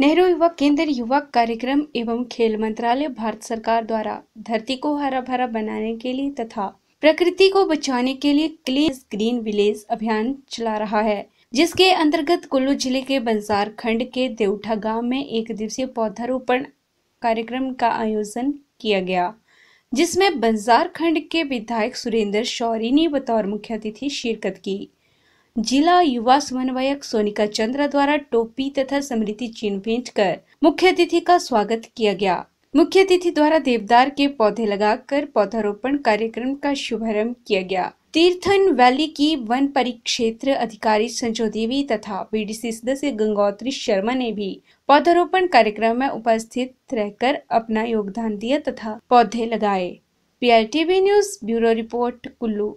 नेहरू युवा केंद्र युवा कार्यक्रम एवं खेल मंत्रालय भारत सरकार द्वारा धरती को हरा भरा बनाने के लिए तथा प्रकृति को बचाने के लिए क्लीन ग्रीन विलेज अभियान चला रहा है जिसके अंतर्गत कुल्लू जिले के बंजार खंड के देवठा गांव में एक दिवसीय पौधारोपण कार्यक्रम का आयोजन किया गया जिसमें बंजार खंड के विधायक सुरेंद्र शौरी ने बतौर मुख्य अतिथि शिरकत की जिला युवा समन्वयक सोनिका चंद्र द्वारा टोपी तथा स्मृति चिन्ह भेंट कर मुख्य अतिथि का स्वागत किया गया मुख्य अतिथि द्वारा देवदार के पौधे लगाकर पौधारोपण कार्यक्रम का शुभारंभ किया गया तीर्थन वैली की वन परिक्षेत्र अधिकारी संजो देवी तथा बीडीसी सदस्य गंगोत्री शर्मा ने भी पौधारोपण कार्यक्रम में उपस्थित रहकर अपना योगदान दिया तथा पौधे लगाए P news bureau report Kullu